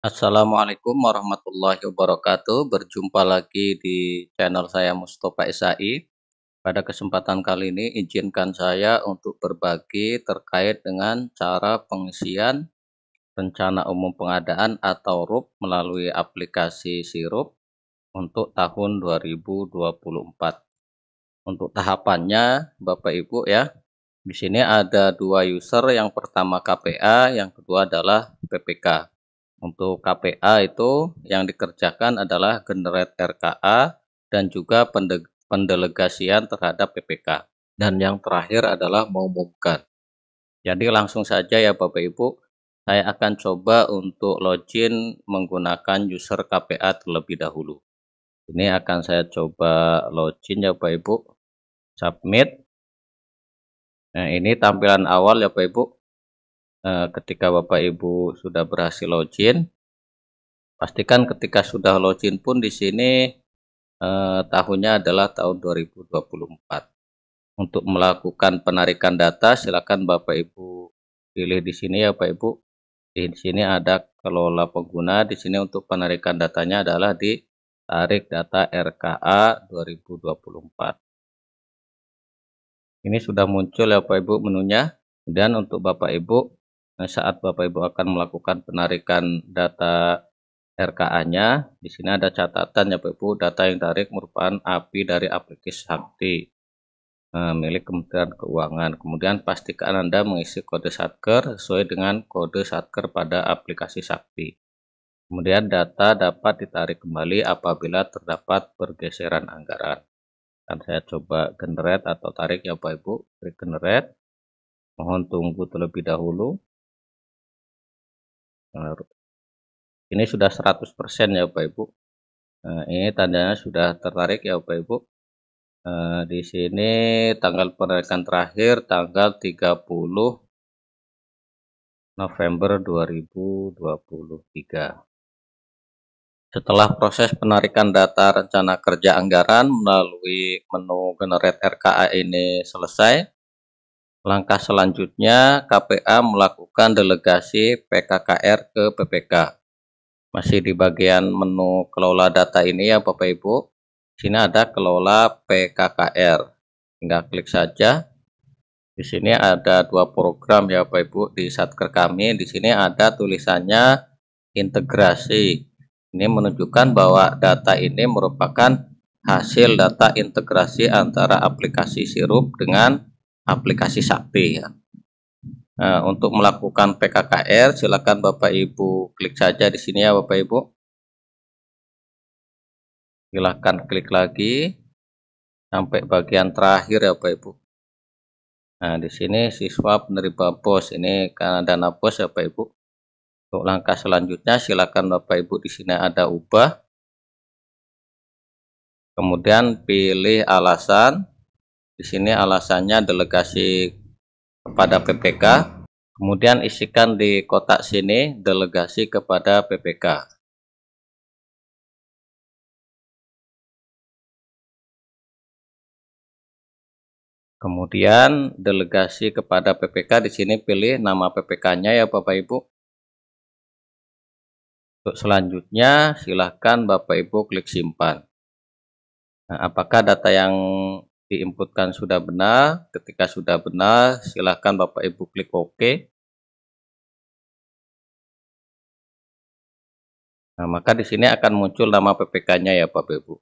Assalamualaikum warahmatullahi wabarakatuh. Berjumpa lagi di channel saya Mustafa SAI. Pada kesempatan kali ini izinkan saya untuk berbagi terkait dengan cara pengisian rencana umum pengadaan atau RUP melalui aplikasi Sirup untuk tahun 2024. Untuk tahapannya Bapak Ibu ya, di sini ada dua user, yang pertama KPA, yang kedua adalah PPK. Untuk KPA itu yang dikerjakan adalah generate RKA dan juga pendelegasian terhadap PPK. Dan yang terakhir adalah mengumumkan. Jadi langsung saja ya Bapak Ibu, saya akan coba untuk login menggunakan user KPA terlebih dahulu. Ini akan saya coba login ya Bapak Ibu. Submit. Nah, ini tampilan awal ya Bapak Ibu. Eh, ketika Bapak Ibu sudah berhasil login, pastikan ketika sudah login pun di sini eh, tahunnya adalah tahun 2024. Untuk melakukan penarikan data, silakan Bapak Ibu pilih di sini ya Bapak Ibu. Di sini ada kelola pengguna, di sini untuk penarikan datanya adalah di tarik data RKA 2024. Ini sudah muncul ya Bapak Ibu menunya. Dan untuk Bapak Ibu Nah, saat Bapak Ibu akan melakukan penarikan data RKA-nya, di sini ada catatan ya Bapak Ibu, data yang tarik merupakan API dari aplikasi Sakti eh, milik Kementerian Keuangan. Kemudian pastikan Anda mengisi kode satker sesuai dengan kode satker pada aplikasi Sakti. Kemudian data dapat ditarik kembali apabila terdapat pergeseran anggaran. Akan saya coba generate atau tarik ya Bapak Ibu, klik generate. Mohon tunggu terlebih dahulu ini sudah 100% ya Bapak Ibu nah, ini tandanya sudah tertarik ya Bapak Ibu nah, di sini tanggal penarikan terakhir tanggal 30 November 2023 setelah proses penarikan data rencana kerja anggaran melalui menu generate RKA ini selesai Langkah selanjutnya, KPA melakukan delegasi PKKR ke PPK. Masih di bagian menu kelola data ini ya Bapak Ibu. Sini ada kelola PKKR. Tinggal klik saja. Di sini ada dua program ya Bapak Ibu di Satker kami. Di sini ada tulisannya integrasi. Ini menunjukkan bahwa data ini merupakan hasil data integrasi antara aplikasi sirup dengan aplikasi Sakti ya. Nah, untuk melakukan PKKR silakan Bapak Ibu klik saja di sini ya Bapak Ibu. Silakan klik lagi sampai bagian terakhir ya Bapak Ibu. Nah, di sini siswa penerima pos ini karena dana pos ya Bapak Ibu. Untuk langkah selanjutnya silakan Bapak Ibu di sini ada ubah. Kemudian pilih alasan, di sini alasannya delegasi kepada PPK, kemudian isikan di kotak sini delegasi kepada PPK. Kemudian delegasi kepada PPK di sini pilih nama PPK-nya ya Bapak Ibu. Untuk selanjutnya silahkan Bapak Ibu klik simpan. Nah, apakah data yang diinputkan sudah benar. Ketika sudah benar, silahkan Bapak Ibu klik OK. Nah, maka di sini akan muncul nama PPK-nya ya Bapak Ibu.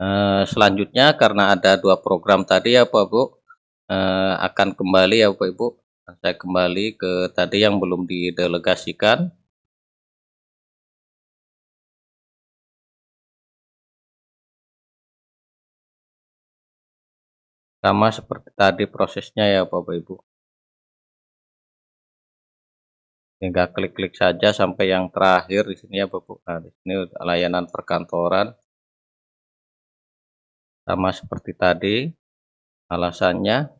Eh, selanjutnya karena ada dua program tadi ya Bapak Ibu, eh, akan kembali ya Bapak Ibu. Saya kembali ke tadi yang belum didelegasikan. sama seperti tadi prosesnya ya Bapak Ibu tinggal klik-klik saja sampai yang terakhir di sini ya Bapak nah, di sini layanan perkantoran sama seperti tadi alasannya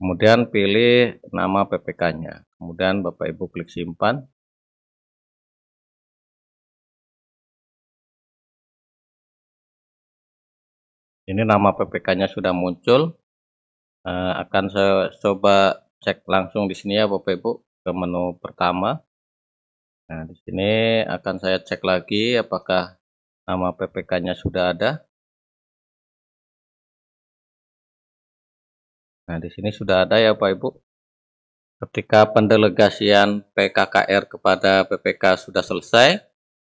Kemudian pilih nama PPK-nya. Kemudian Bapak Ibu klik simpan. Ini nama PPK-nya sudah muncul. Eh, akan saya coba cek langsung di sini ya Bapak Ibu ke menu pertama. Nah, di sini akan saya cek lagi apakah nama PPK-nya sudah ada. Nah, di sini sudah ada ya Pak Ibu. Ketika pendelegasian PKKR kepada PPK sudah selesai,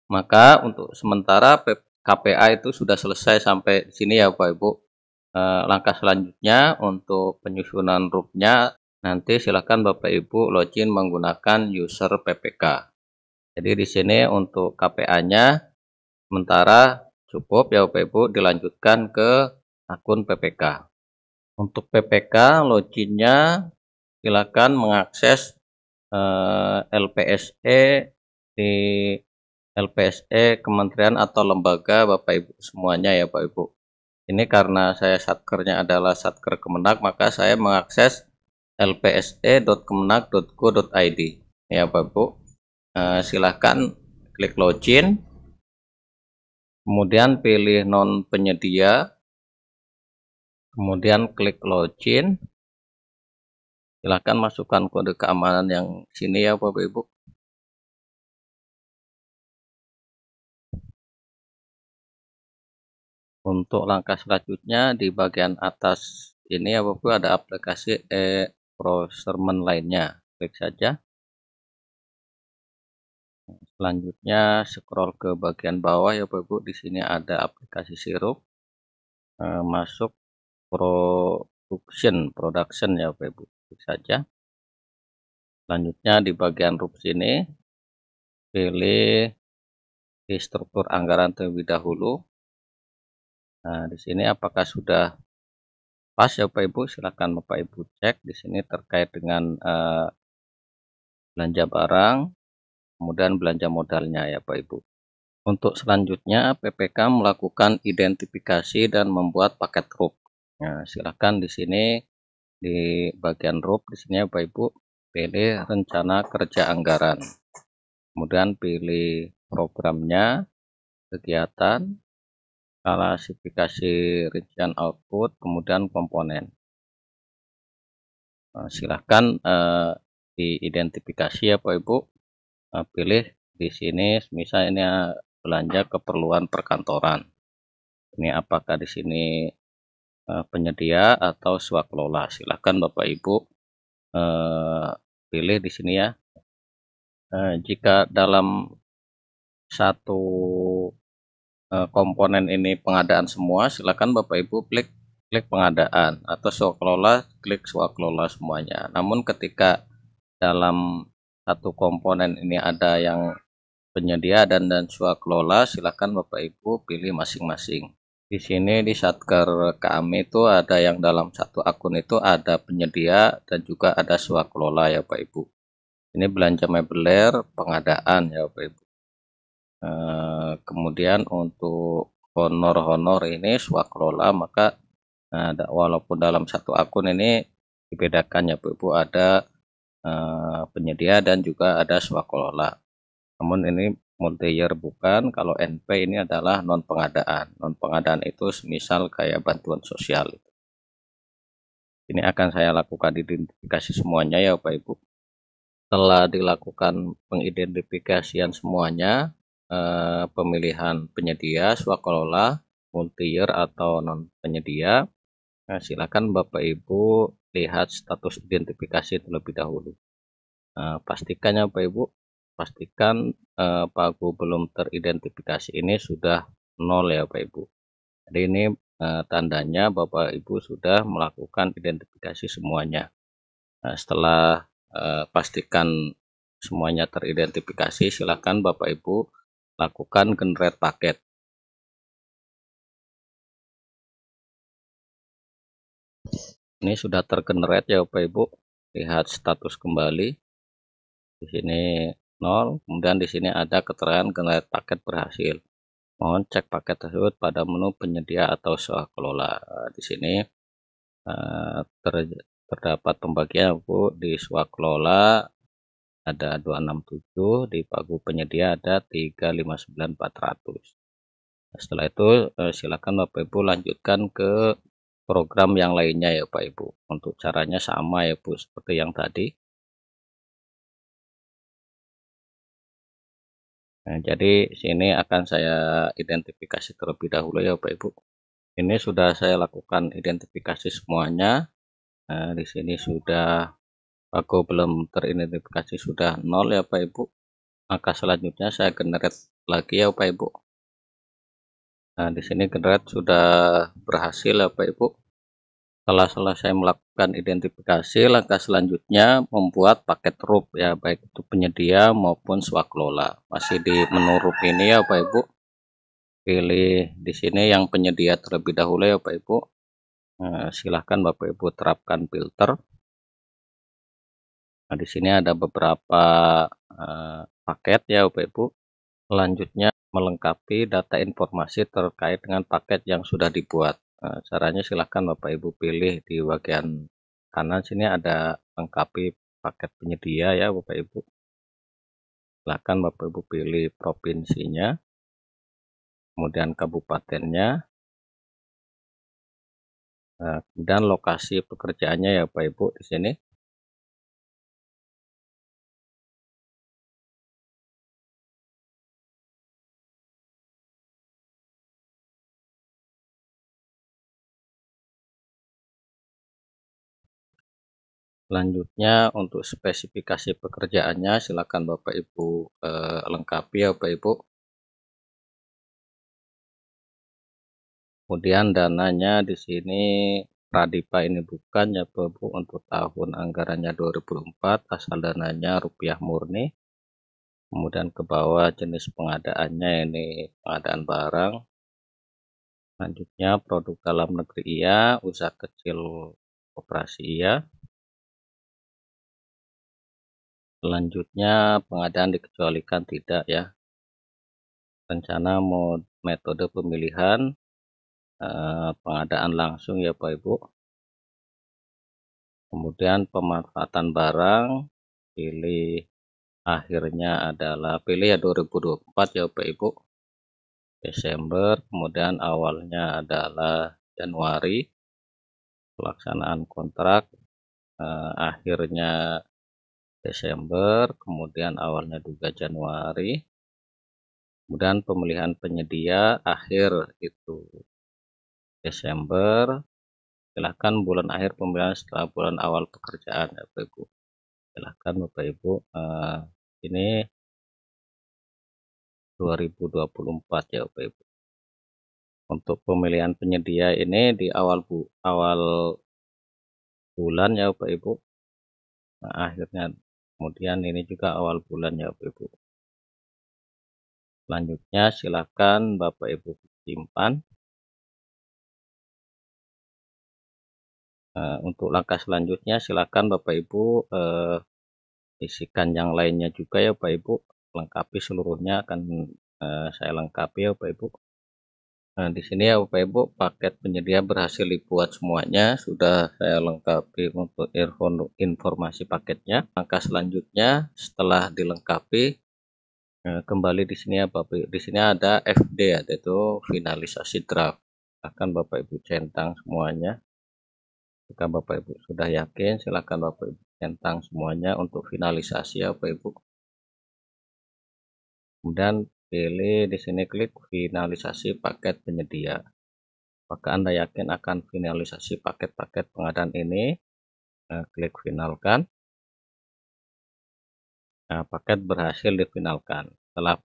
maka untuk sementara KPA itu sudah selesai sampai di sini ya Pak Ibu. Eh, langkah selanjutnya untuk penyusunan rupnya nanti silakan Bapak Ibu login menggunakan user PPK. Jadi di sini untuk KPA-nya sementara cukup ya Bapak Ibu dilanjutkan ke akun PPK. Untuk PPK loginnya silakan mengakses eh, LPSE di LPSE kementerian atau lembaga Bapak Ibu semuanya ya Bapak Ibu. Ini karena saya satkernya adalah satker Kemenak maka saya mengakses lpse.kemenak.go.id ya Bapak Ibu. Eh, silahkan klik login kemudian pilih non penyedia kemudian klik login silahkan masukkan kode keamanan yang sini ya Bapak Ibu untuk langkah selanjutnya di bagian atas ini ya Bapak Ibu ada aplikasi e procurement lainnya klik saja selanjutnya scroll ke bagian bawah ya Bapak Ibu di sini ada aplikasi sirup eh, masuk production production ya Bapak Ibu Klik saja selanjutnya di bagian rup sini pilih di struktur anggaran terlebih dahulu nah di sini apakah sudah pas ya Bapak Ibu silahkan Bapak Ibu cek di sini terkait dengan uh, belanja barang kemudian belanja modalnya ya Bapak Ibu untuk selanjutnya PPK melakukan identifikasi dan membuat paket rup Nah, silakan di sini di bagian rub di sini Bapak Ibu pilih rencana kerja anggaran. Kemudian pilih programnya, kegiatan, klasifikasi rincian output, kemudian komponen. Nah, silahkan eh, diidentifikasi ya Pak Ibu. Nah, pilih di sini misalnya belanja keperluan perkantoran. Ini apakah di sini Eh, penyedia atau swakelola. Silahkan Bapak Ibu eh, pilih di sini ya. Eh, jika dalam satu komponen ini pengadaan semua, silahkan Bapak Ibu klik klik pengadaan atau swakelola klik swakelola semuanya. Namun ketika dalam satu komponen ini ada yang penyedia dan dan swakelola, silahkan Bapak Ibu pilih masing-masing. Di sini di satker kami itu ada yang dalam satu akun itu ada penyedia dan juga ada swakelola ya Pak Ibu. Ini belanja mebeler pengadaan ya Pak Ibu. E, kemudian untuk honor-honor ini swakelola maka ada eh, walaupun dalam satu akun ini dibedakan ya Pak Ibu ada e, penyedia dan juga ada swakelola. Namun ini multi bukan, kalau NP ini adalah non pengadaan. Non pengadaan itu misal kayak bantuan sosial. Ini akan saya lakukan identifikasi semuanya ya Bapak Ibu. Setelah dilakukan pengidentifikasian semuanya, eh, pemilihan penyedia, swakelola, multi atau non penyedia, nah, silakan Bapak Ibu lihat status identifikasi terlebih dahulu. Nah, pastikannya Bapak Ibu pastikan eh, pagu belum teridentifikasi ini sudah nol ya Bapak Ibu jadi ini eh, tandanya Bapak Ibu sudah melakukan identifikasi semuanya nah, setelah eh, pastikan semuanya teridentifikasi silakan Bapak Ibu lakukan generate paket ini sudah tergenerate ya Bapak Ibu lihat status kembali di sini 0 kemudian di sini ada keterangan generate paket berhasil mohon cek paket tersebut pada menu penyedia atau kelola eh, di sini eh, ter, terdapat pembagian Bu di kelola ada 267 di pagu penyedia ada 359400 nah, setelah itu eh, silakan Bapak Ibu lanjutkan ke program yang lainnya ya Pak Ibu untuk caranya sama ya Bu seperti yang tadi Nah, jadi sini akan saya identifikasi terlebih dahulu ya Bapak Ibu. Ini sudah saya lakukan identifikasi semuanya. Nah, di sini sudah aku belum teridentifikasi sudah nol ya Bapak Ibu. Maka selanjutnya saya generate lagi ya Bapak Ibu. Nah, di sini generate sudah berhasil ya Bapak Ibu. Setelah selesai melakukan identifikasi, langkah selanjutnya membuat paket RUP ya, baik itu penyedia maupun swaklola Masih di menu RUP ini ya, Pak Ibu. Pilih di sini yang penyedia terlebih dahulu ya, Pak Ibu. Nah, silahkan Bapak Ibu terapkan filter. Nah, di sini ada beberapa uh, paket ya, Bapak Ibu. Selanjutnya melengkapi data informasi terkait dengan paket yang sudah dibuat. Eh, caranya silahkan Bapak Ibu pilih di bagian kanan sini ada lengkapi paket penyedia ya Bapak Ibu silahkan Bapak Ibu pilih provinsinya kemudian kabupatennya nah, eh, kemudian lokasi pekerjaannya ya Bapak Ibu di sini Selanjutnya untuk spesifikasi pekerjaannya silakan Bapak Ibu eh, lengkapi ya Bapak Ibu. Kemudian dananya di sini Pradipa ini bukan ya Bapak Ibu untuk tahun anggarannya 2004 asal dananya rupiah murni. Kemudian ke bawah jenis pengadaannya ini pengadaan barang. Selanjutnya produk dalam negeri iya, usaha kecil operasi iya, Selanjutnya, pengadaan dikecualikan tidak ya. Rencana mod metode pemilihan eh, pengadaan langsung ya Pak Ibu. Kemudian pemanfaatan barang, pilih akhirnya adalah pilih ya 2024 ya Pak Ibu. Desember, kemudian awalnya adalah Januari. Pelaksanaan kontrak eh, akhirnya Desember, kemudian awalnya juga Januari, kemudian pemilihan penyedia akhir itu Desember, silahkan bulan akhir pemilihan setelah bulan awal pekerjaan ya Bapak Ibu. Silahkan Bapak Ibu, uh, ini 2024 ya Bapak Ibu. Untuk pemilihan penyedia ini di awal bu awal bulan ya Bapak Ibu. Nah, akhirnya Kemudian ini juga awal bulan ya Bapak-Ibu. Selanjutnya silakan Bapak-Ibu simpan. Eh, untuk langkah selanjutnya silakan Bapak-Ibu eh, isikan yang lainnya juga ya Bapak-Ibu. Lengkapi seluruhnya akan eh, saya lengkapi ya Bapak-Ibu. Nah, di sini ya Bapak Ibu, paket penyedia berhasil dibuat semuanya. Sudah saya lengkapi untuk earphone informasi paketnya. Langkah selanjutnya setelah dilengkapi eh, kembali di sini ya Bapak Ibu. Di sini ada FD yaitu finalisasi draft. Akan Bapak Ibu centang semuanya. Jika Bapak Ibu sudah yakin, silakan Bapak Ibu centang semuanya untuk finalisasi ya Bapak Ibu. Kemudian pilih di sini klik finalisasi paket penyedia maka anda yakin akan finalisasi paket-paket pengadaan ini nah, klik finalkan nah, paket berhasil difinalkan setelah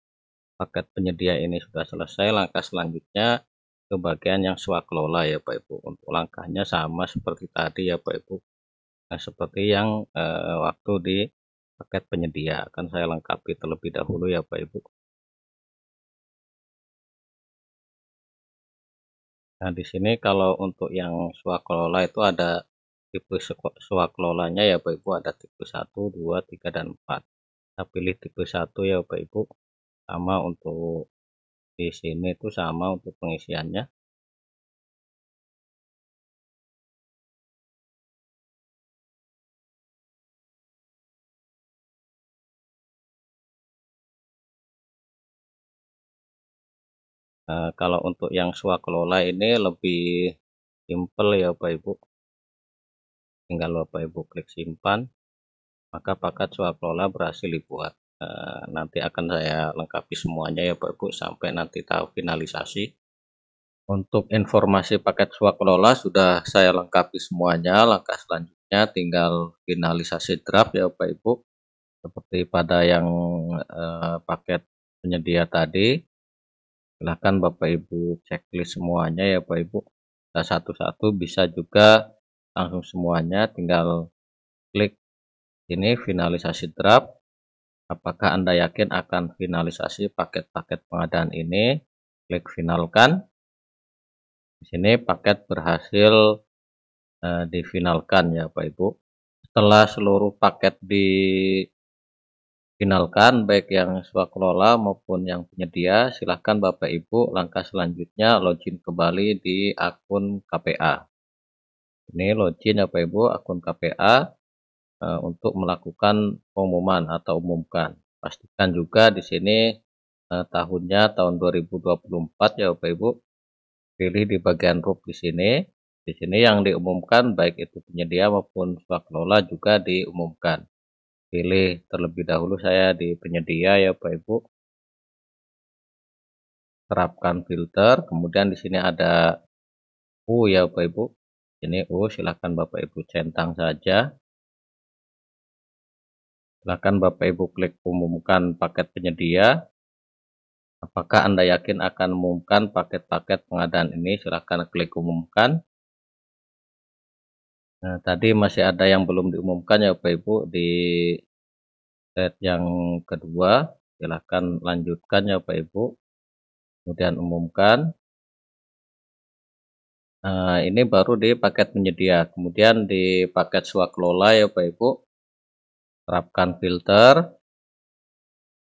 paket penyedia ini sudah selesai langkah selanjutnya ke bagian yang swakelola ya Pak Ibu untuk langkahnya sama seperti tadi ya Pak Ibu nah, seperti yang eh, waktu di paket penyedia akan saya lengkapi terlebih dahulu ya Pak Ibu Nah, di sini kalau untuk yang swakelola itu ada tipe swakelolanya ya Bapak Ibu ada tipe 1, 2, 3 dan 4. Kita pilih tipe 1 ya Bapak Ibu. Sama untuk di sini itu sama untuk pengisiannya. Eh, kalau untuk yang kelola ini lebih simple ya Bapak Ibu. Tinggal Bapak Ibu klik simpan, maka paket kelola berhasil dibuat. Eh, nanti akan saya lengkapi semuanya ya Bapak Ibu sampai nanti tahu finalisasi. Untuk informasi paket kelola sudah saya lengkapi semuanya. Langkah selanjutnya tinggal finalisasi draft ya Bapak Ibu. Seperti pada yang eh, paket penyedia tadi silahkan Bapak Ibu checklist semuanya ya Bapak Ibu nah, satu-satu bisa juga langsung semuanya tinggal klik ini finalisasi draft apakah Anda yakin akan finalisasi paket-paket pengadaan ini klik finalkan di sini paket berhasil eh, difinalkan ya Bapak Ibu setelah seluruh paket di finalkan baik yang swakelola maupun yang penyedia silahkan Bapak Ibu langkah selanjutnya login kembali di akun KPA ini login Bapak Ibu akun KPA e, eh, untuk melakukan pengumuman atau umumkan pastikan juga di sini e, tahunnya tahun 2024 ya Bapak Ibu pilih di bagian rup di sini di sini yang diumumkan baik itu penyedia maupun swakelola juga diumumkan pilih terlebih dahulu saya di penyedia ya Bapak Ibu terapkan filter kemudian di sini ada U ya Bapak Ibu ini U silahkan Bapak Ibu centang saja silahkan Bapak Ibu klik umumkan paket penyedia apakah Anda yakin akan umumkan paket-paket pengadaan ini silahkan klik umumkan Nah, tadi masih ada yang belum diumumkan ya Bapak Ibu di set yang kedua. Silahkan lanjutkan ya Bapak Ibu. Kemudian umumkan. Nah, ini baru di paket penyedia. Kemudian di paket swakelola ya Bapak Ibu. Terapkan filter.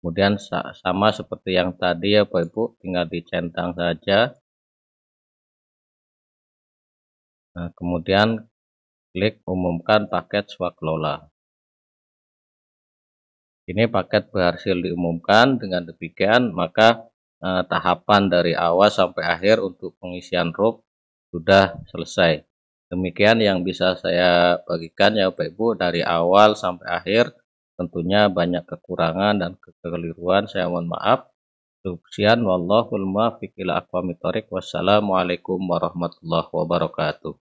Kemudian sama seperti yang tadi ya Bapak Ibu. Tinggal dicentang saja. Nah, kemudian Klik umumkan paket swakelola. Ini paket berhasil diumumkan dengan demikian maka eh, tahapan dari awal sampai akhir untuk pengisian ROP sudah selesai. Demikian yang bisa saya bagikan ya Bapak Ibu dari awal sampai akhir tentunya banyak kekurangan dan kekeliruan saya mohon maaf. Sekian wallahul muwaffiq ila aqwamit thoriq. Wassalamualaikum warahmatullahi wabarakatuh.